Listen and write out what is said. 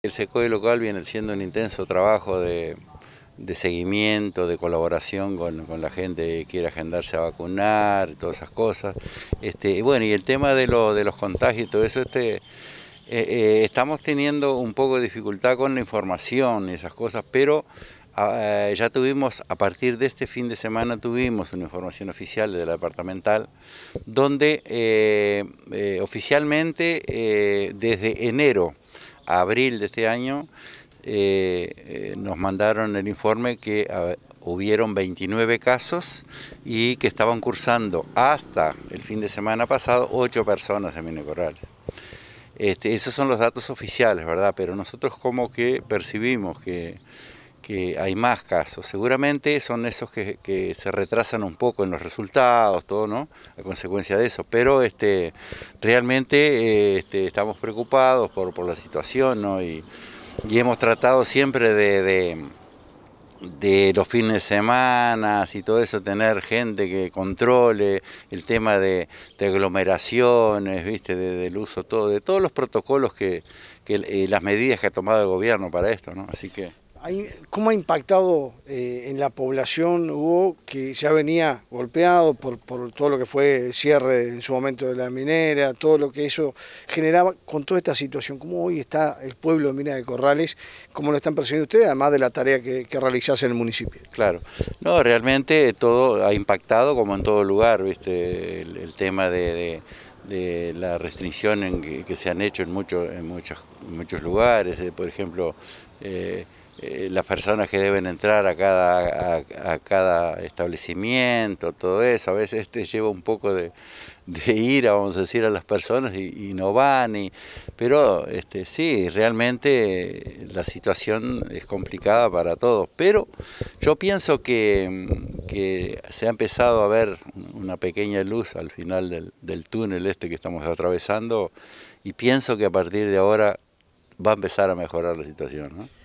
El SECOE local viene siendo un intenso trabajo de, seguimiento, de colaboración con, la gente que quiere agendarse a vacunar, todas esas cosas. Este, y bueno, y el tema de, los contagios y todo eso, este, eh, eh, estamos teniendo un poco de dificultad con la información y esas cosas, pero ah, eh, ya tuvimos, a partir de este fin de semana, tuvimos una información oficial de la departamental, donde oficialmente desde enero, abril de este año eh, eh, nos mandaron el informe que ah, hubieron 29 casos y que estaban cursando hasta el fin de semana pasado 8 personas en Minecorrales. Este, esos son los datos oficiales, ¿verdad? Pero nosotros como que percibimos que que hay más casos. Seguramente son esos que, se retrasan un poco en los resultados, todo, ¿no? A consecuencia de eso. Pero este, realmente eh, este, estamos preocupados por, la situación, ¿no? Y, hemos tratado siempre de, de, los fines de semana y todo eso, tener gente que controle el tema de, aglomeraciones, ¿viste? del uso todo, de todos los protocolos que, que, eh, las medidas que ha tomado el gobierno para esto, ¿no? Así que... ¿Cómo ha impactado eh, en la población, Hugo, que ya venía golpeado por, todo lo que fue el cierre en su momento de la minera, todo lo que eso generaba con toda esta situación? ¿Cómo hoy está el pueblo de Mina de Corrales? ¿Cómo lo están percibiendo ustedes, además de la tarea que, que realizás en el municipio? Claro. No, realmente eh, todo ha impactado como en todo lugar, ¿viste? El, tema de... de la restricción que, se han hecho en, en, muchos, muchos lugares, por ejemplo, eh, eh, las personas que deben entrar a cada, a, cada establecimiento, todo eso. A veces te lleva un poco de, ira, vamos a decir, a las personas y, no van. pero este, sí, realmente eh, la situación es complicada para todos. Pero yo pienso mm, que, se ha empezado a ver una pequeña luz al final del, del túnel este que estamos atravesando y pienso que a partir de ahora va a empezar a mejorar la situación. ¿no?